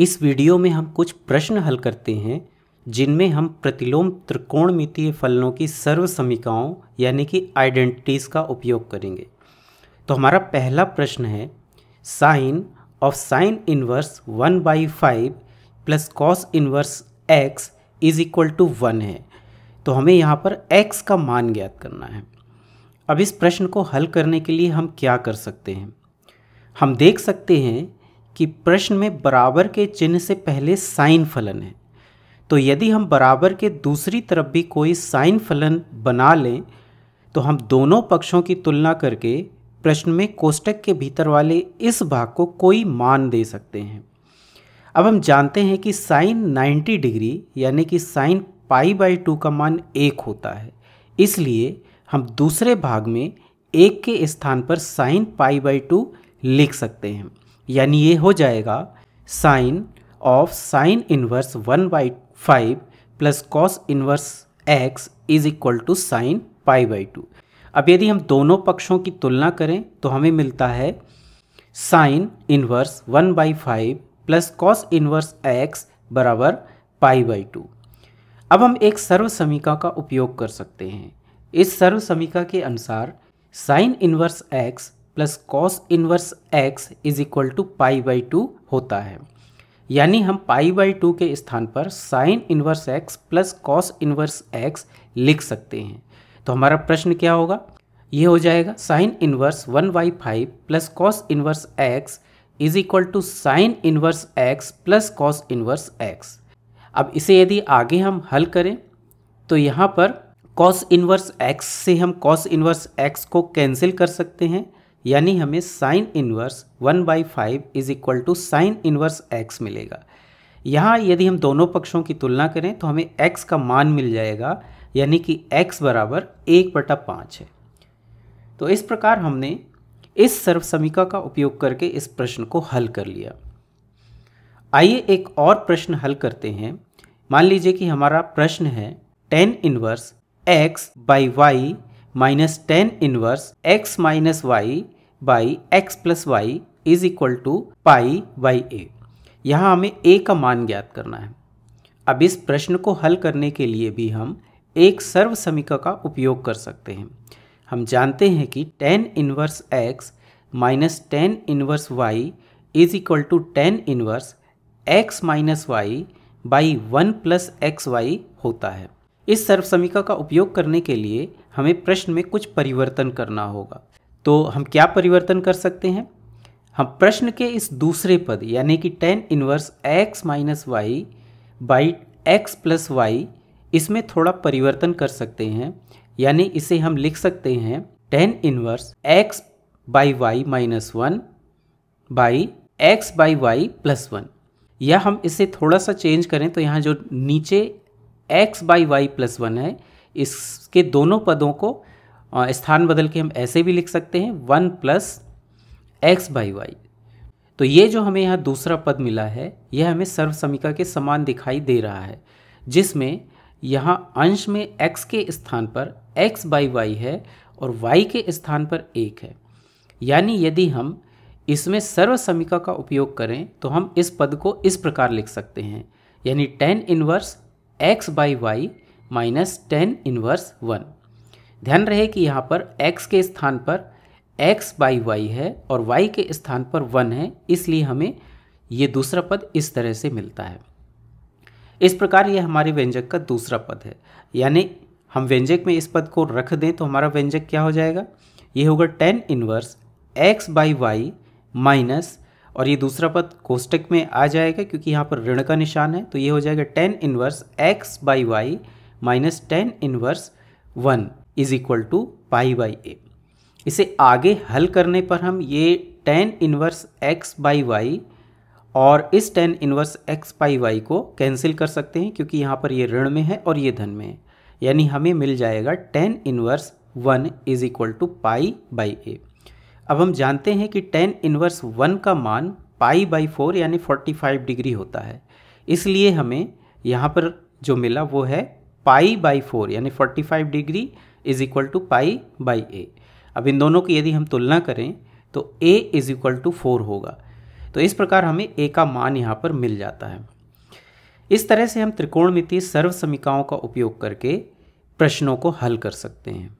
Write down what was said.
इस वीडियो में हम कुछ प्रश्न हल करते हैं जिनमें हम प्रतिलोम त्रिकोणमितीय फलनों की सर्व समीकाओं यानी कि आइडेंटिटीज़ का उपयोग करेंगे तो हमारा पहला प्रश्न है sine of sine inverse one by five plus cos inverse x is equal to one है तो हमें यहाँ पर एक्स का मान ज्ञात करना है अब इस प्रश्न को हल करने के लिए हम क्या कर सकते हैं हम देख सकते हैं कि प्रश्न में बराबर के चिन्ह से पहले साइन फलन है तो यदि हम बराबर के दूसरी तरफ भी कोई साइन फलन बना लें तो हम दोनों पक्षों की तुलना करके प्रश्न में कोष्टक के भीतर वाले इस भाग को कोई मान दे सकते हैं अब हम जानते हैं कि साइन 90 डिग्री यानी कि साइन पाई बाई टू का मान एक होता है इसलिए हम दूसरे भाग में एक के स्थान पर साइन पाई बाई टू लिख सकते हैं यानी ये हो जाएगा sine of sine inverse one by five plus cos inverse x is equal to sine pi by two अब यदि हम दोनों पक्षों की तुलना करें तो हमें मिलता है sine inverse one by five plus cos inverse x बराबर पाई बाई टू अब हम एक सर्व समीका का उपयोग कर सकते हैं इस सर्व समीका के अनुसार sine inverse x plus cos inverse x is equal to pi by two होता है यानी हम पाई बाई टू के स्थान पर sine inverse x plus cos inverse x लिख सकते हैं तो हमारा प्रश्न क्या होगा ये हो जाएगा sine inverse one by five plus cos inverse x is equal to sine inverse x plus cos inverse x अब इसे यदि आगे हम हल करें तो यहाँ पर कॉस इनवर्स एक्स से हम कॉस इनवर्स एक्स को कैंसिल कर सकते हैं यानी हमें sine inverse one by five is equal to sine inverse x मिलेगा यहाँ यदि हम दोनों पक्षों की तुलना करें तो हमें एक्स का मान मिल जाएगा यानी कि एक्स बराबर एक बटा पाँच है तो इस प्रकार हमने इस सर्वसमिका का उपयोग करके इस प्रश्न को हल कर लिया आइए एक और प्रश्न हल करते हैं मान लीजिए कि हमारा प्रश्न है tan inverse x by y minus tan inverse x minus y by x plus y is equal to pi by a यहाँ हमें ए का मान ज्ञात करना है अब इस प्रश्न को हल करने के लिए भी हम एक सर्व समीका का उपयोग कर सकते हैं हम जानते हैं कि tan inverse x minus tan inverse y is equal to tan inverse x minus y by one plus x y होता है इस सर्वसमीका का उपयोग करने के लिए हमें प्रश्न में कुछ परिवर्तन करना होगा तो हम क्या परिवर्तन कर सकते हैं हम प्रश्न के इस दूसरे पद यानी कि tan inverse x minus y by x plus y इसमें थोड़ा परिवर्तन कर सकते हैं यानी इसे हम लिख सकते हैं tan inverse x by y minus one by x by y plus one या हम इसे थोड़ा सा चेंज करें तो यहाँ जो नीचे x by y plus one है इसके दोनों पदों को स्थान बदल के हम ऐसे भी लिख सकते हैं one plus x by y तो ये जो हमें यहाँ दूसरा पद मिला है यह हमें सर्वसमिका के समान दिखाई दे रहा है जिसमें यहाँ अंश में x के स्थान पर x बाई वाई है और y के स्थान पर एक है यानी यदि हम इसमें सर्वसमिका का उपयोग करें तो हम इस पद को इस प्रकार लिख सकते हैं यानी tan inverse x by y minus tan inverse one ध्यान रहे कि यहाँ पर x के स्थान पर x बाई वाई है और y के स्थान पर वन है इसलिए हमें ये दूसरा पद इस तरह से मिलता है इस प्रकार ये हमारे व्यंजक का दूसरा पद है यानी हम व्यंजक में इस पद को रख दें तो हमारा व्यंजक क्या हो जाएगा ये होगा tan inverse x by y minus और ये दूसरा पद कोष्टक में आ जाएगा क्योंकि यहाँ पर ऋण का निशान है तो ये हो जाएगा tan inverse x by y minus tan inverse one is equal to pi by a इसे आगे हल करने पर हम ये tan inverse x by y और इस tan inverse x pi y को कैंसिल कर सकते हैं क्योंकि यहाँ पर ये ऋण में है और ये धन में है यानी हमें मिल जाएगा tan inverse one is equal to pi by a अब हम जानते हैं कि टेन इन्वर्स वन का मान पाई बाई फोर यानी फोर्टी फाइव डिग्री होता है इसलिए हमें यहाँ पर जो मिला वो है पाई बाई फोर यानी forty five degree is equal to pi by a अब इन दोनों की यदि हम तुलना करें तो a is equal to four होगा तो इस प्रकार हमें ए का मान यहाँ पर मिल जाता है इस तरह से हम त्रिकोणमितीय सर्व समीकाओं का उपयोग करके प्रश्नों को हल कर सकते हैं